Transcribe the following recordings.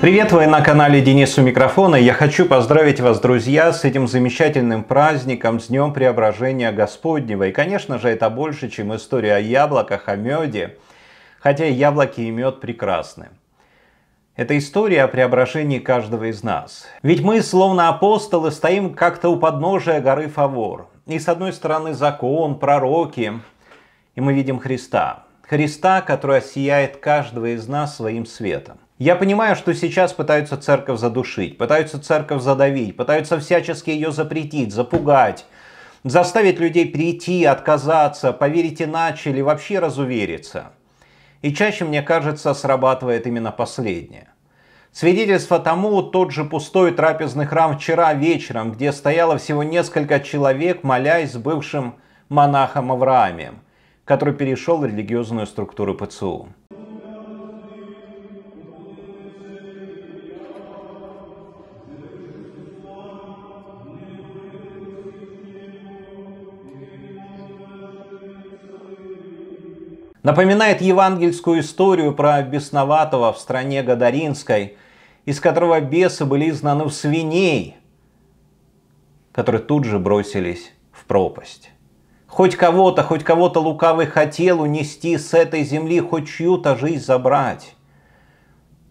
Привет, вы на канале у Микрофона. Я хочу поздравить вас, друзья, с этим замечательным праздником, с Днем Преображения Господнего. И, конечно же, это больше, чем история о яблоках, о меде. Хотя яблоки и мед прекрасны. Это история о преображении каждого из нас. Ведь мы, словно апостолы, стоим как-то у подножия горы Фавор. И с одной стороны закон, пророки, и мы видим Христа. Христа, который осияет каждого из нас своим светом. Я понимаю, что сейчас пытаются церковь задушить, пытаются церковь задавить, пытаются всячески ее запретить, запугать, заставить людей прийти, отказаться, поверить иначе или вообще разувериться. И чаще, мне кажется, срабатывает именно последнее. Свидетельство тому тот же пустой трапезный храм вчера вечером, где стояло всего несколько человек, молясь с бывшим монахом Авраамием, который перешел в религиозную структуру ПЦУ. Напоминает евангельскую историю про бесноватого в стране Гадаринской, из которого бесы были изгнаны в свиней, которые тут же бросились в пропасть. Хоть кого-то, хоть кого-то лукавый хотел унести с этой земли, хоть чью-то жизнь забрать.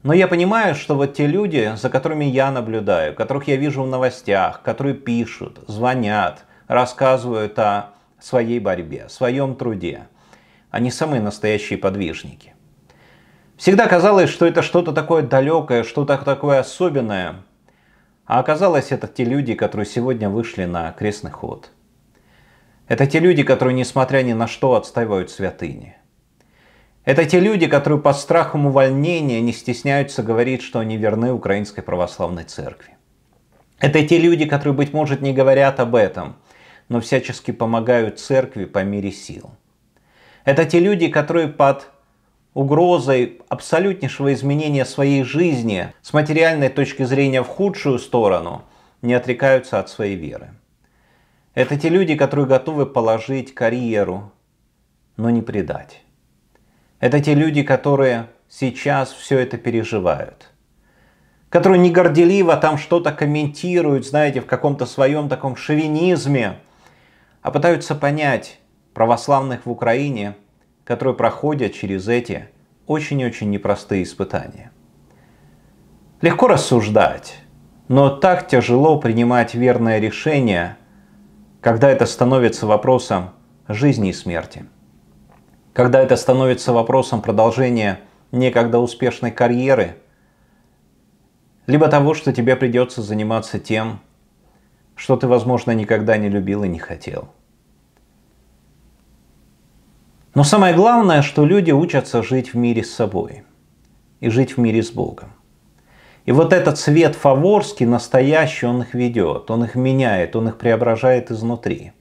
Но я понимаю, что вот те люди, за которыми я наблюдаю, которых я вижу в новостях, которые пишут, звонят, рассказывают о своей борьбе, о своем труде – они самые настоящие подвижники. Всегда казалось, что это что-то такое далекое, что-то такое особенное. А оказалось, это те люди, которые сегодня вышли на крестный ход. Это те люди, которые, несмотря ни на что, отстаивают святыни. Это те люди, которые под страхом увольнения не стесняются говорить, что они верны Украинской Православной Церкви. Это те люди, которые, быть может, не говорят об этом, но всячески помогают церкви по мере сил. Это те люди, которые под угрозой абсолютнейшего изменения своей жизни с материальной точки зрения в худшую сторону не отрекаются от своей веры. Это те люди, которые готовы положить карьеру, но не предать. Это те люди, которые сейчас все это переживают. Которые не горделиво там что-то комментируют, знаете, в каком-то своем таком шовинизме, а пытаются понять, православных в Украине, которые проходят через эти очень-очень непростые испытания. Легко рассуждать, но так тяжело принимать верное решение, когда это становится вопросом жизни и смерти. Когда это становится вопросом продолжения некогда успешной карьеры, либо того, что тебе придется заниматься тем, что ты, возможно, никогда не любил и не хотел – но самое главное, что люди учатся жить в мире с собой и жить в мире с Богом. И вот этот свет фаворский, настоящий, он их ведет, он их меняет, он их преображает изнутри.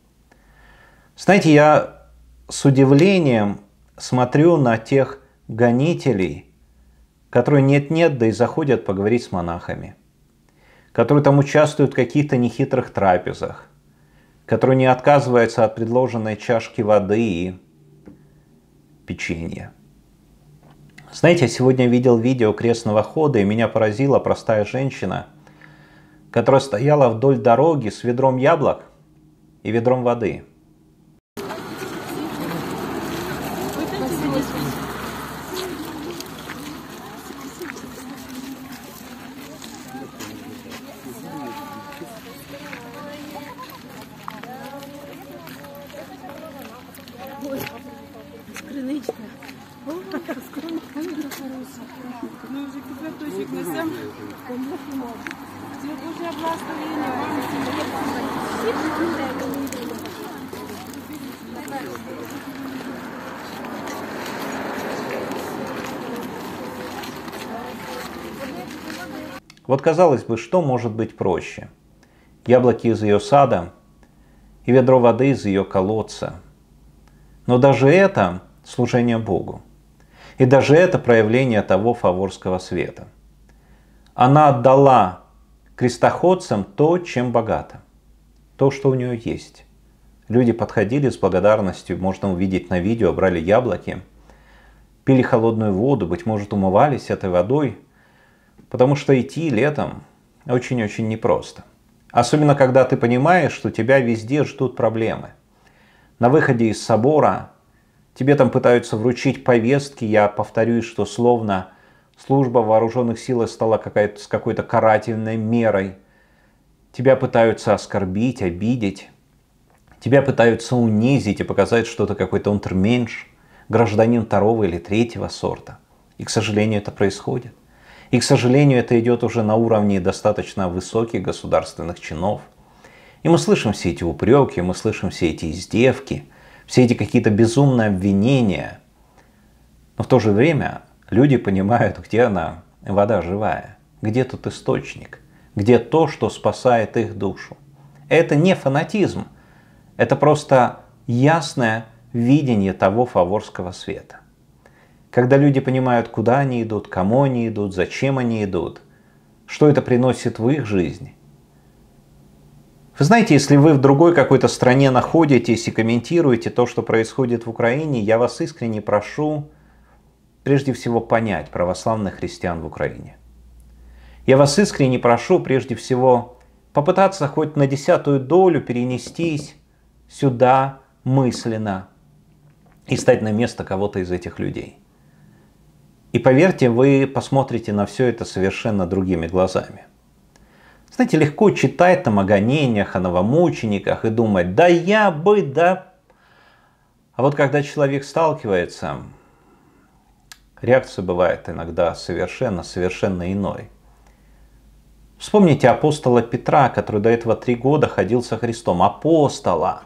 Знаете, я с удивлением смотрю на тех гонителей, которые нет-нет, да и заходят поговорить с монахами, которые там участвуют в каких-то нехитрых трапезах, которые не отказываются от предложенной чашки воды и печенье. Знаете, я сегодня видел видео крестного хода, и меня поразила простая женщина, которая стояла вдоль дороги с ведром яблок и ведром воды – Божье благословение вам, семье, Вот казалось бы, что может быть проще? Яблоки из ее сада и ведро воды из ее колодца. Но даже это служение Богу. И даже это проявление того фаворского света. Она отдала крестоходцам то, чем богато, то, что у нее есть. Люди подходили с благодарностью, можно увидеть на видео, брали яблоки, пили холодную воду, быть может умывались этой водой, потому что идти летом очень-очень непросто. Особенно, когда ты понимаешь, что тебя везде ждут проблемы. На выходе из собора тебе там пытаются вручить повестки, я повторюсь, что словно служба в вооруженных силах стала какая-то, с какой-то карательной мерой. Тебя пытаются оскорбить, обидеть. Тебя пытаются унизить и показать, что ты какой-то унтерменш, гражданин второго или третьего сорта. И, к сожалению, это происходит. И, к сожалению, это идет уже на уровне достаточно высоких государственных чинов. И мы слышим все эти упреки, мы слышим все эти издевки, все эти какие-то безумные обвинения. Но в то же время Люди понимают, где она, вода живая, где тот источник, где то, что спасает их душу. Это не фанатизм, это просто ясное видение того фаворского света. Когда люди понимают, куда они идут, кому они идут, зачем они идут, что это приносит в их жизни. Вы знаете, если вы в другой какой-то стране находитесь и комментируете то, что происходит в Украине, я вас искренне прошу, прежде всего понять православных христиан в Украине. Я вас искренне прошу прежде всего попытаться хоть на десятую долю перенестись сюда мысленно и стать на место кого-то из этих людей. И поверьте, вы посмотрите на все это совершенно другими глазами. Знаете, легко читать там о гонениях, о новомучениках и думать, да я бы, да... А вот когда человек сталкивается Реакция бывает иногда совершенно-совершенно иной. Вспомните апостола Петра, который до этого три года ходил со Христом. Апостола,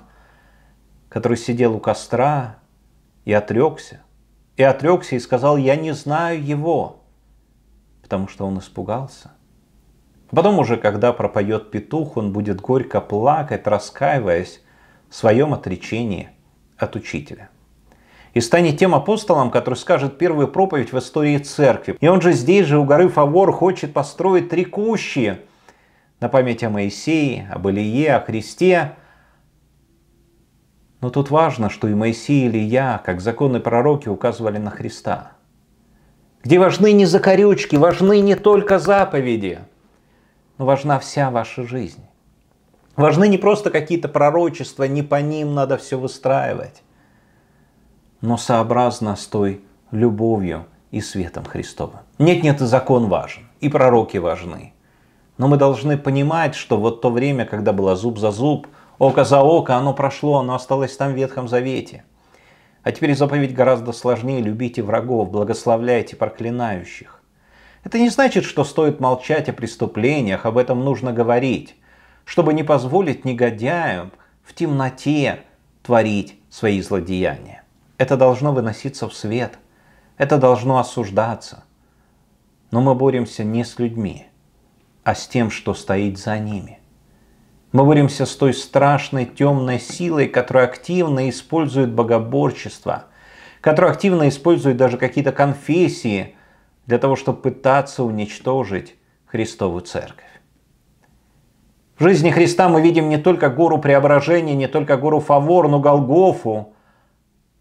который сидел у костра и отрекся. И отрекся и сказал, я не знаю его, потому что он испугался. А потом уже, когда пропоет петух, он будет горько плакать, раскаиваясь в своем отречении от учителя и станет тем апостолом, который скажет первую проповедь в истории церкви. И он же здесь же у горы Фавор хочет построить три кущи на память о Моисее, об Илье, о Христе. Но тут важно, что и Моисей, и Илья, как законные пророки, указывали на Христа. Где важны не закорючки, важны не только заповеди, но важна вся ваша жизнь. Важны не просто какие-то пророчества, не по ним надо все выстраивать но сообразно с той любовью и светом Христова. Нет-нет, и закон важен, и пророки важны. Но мы должны понимать, что вот то время, когда было зуб за зуб, око за око, оно прошло, оно осталось там в Ветхом Завете. А теперь заповедь гораздо сложнее. Любите врагов, благословляйте проклинающих. Это не значит, что стоит молчать о преступлениях, об этом нужно говорить, чтобы не позволить негодяям в темноте творить свои злодеяния. Это должно выноситься в свет. Это должно осуждаться. Но мы боремся не с людьми, а с тем, что стоит за ними. Мы боремся с той страшной темной силой, которая активно использует богоборчество, которая активно использует даже какие-то конфессии для того, чтобы пытаться уничтожить Христову Церковь. В жизни Христа мы видим не только гору преображения, не только гору Фавор, но Голгофу,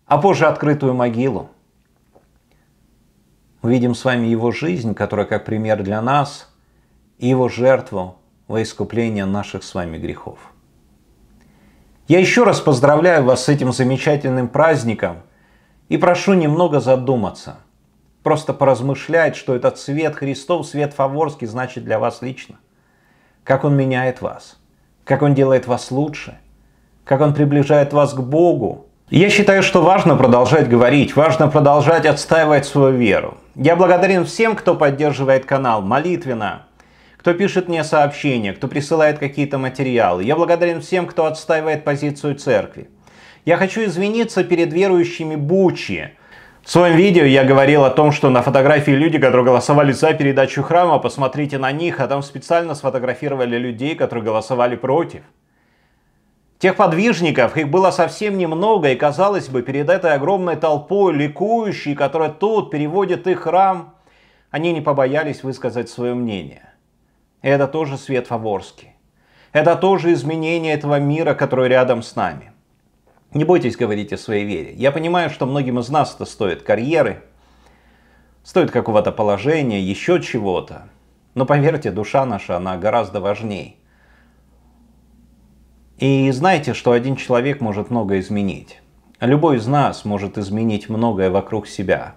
а позже открытую могилу. Увидим с вами его жизнь, которая как пример для нас, и его жертву во искупление наших с вами грехов. Я еще раз поздравляю вас с этим замечательным праздником и прошу немного задуматься, просто поразмышлять, что этот свет Христов, свет Фаворский значит для вас лично. Как он меняет вас, как он делает вас лучше, как он приближает вас к Богу, я считаю, что важно продолжать говорить, важно продолжать отстаивать свою веру. Я благодарен всем, кто поддерживает канал молитвенно, кто пишет мне сообщения, кто присылает какие-то материалы. Я благодарен всем, кто отстаивает позицию церкви. Я хочу извиниться перед верующими Бучи. В своем видео я говорил о том, что на фотографии люди, которые голосовали за передачу храма, посмотрите на них, а там специально сфотографировали людей, которые голосовали против. Тех подвижников, их было совсем немного, и, казалось бы, перед этой огромной толпой ликующей, которая тут переводит их храм, они не побоялись высказать свое мнение. И это тоже свет Фаворский. Это тоже изменение этого мира, который рядом с нами. Не бойтесь говорить о своей вере. Я понимаю, что многим из нас это стоит карьеры, стоит какого-то положения, еще чего-то. Но поверьте, душа наша, она гораздо важнее. И знаете, что один человек может много изменить. Любой из нас может изменить многое вокруг себя.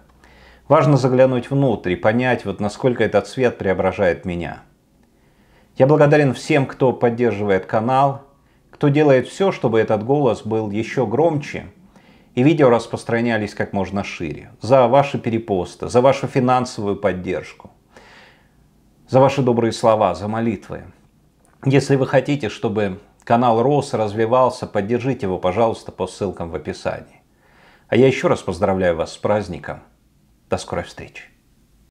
Важно заглянуть внутрь и понять, вот насколько этот свет преображает меня. Я благодарен всем, кто поддерживает канал, кто делает все, чтобы этот голос был еще громче и видео распространялись как можно шире. За ваши перепосты, за вашу финансовую поддержку, за ваши добрые слова, за молитвы. Если вы хотите, чтобы канал рос, развивался, поддержите его, пожалуйста, по ссылкам в описании. А я еще раз поздравляю вас с праздником. До скорой встречи.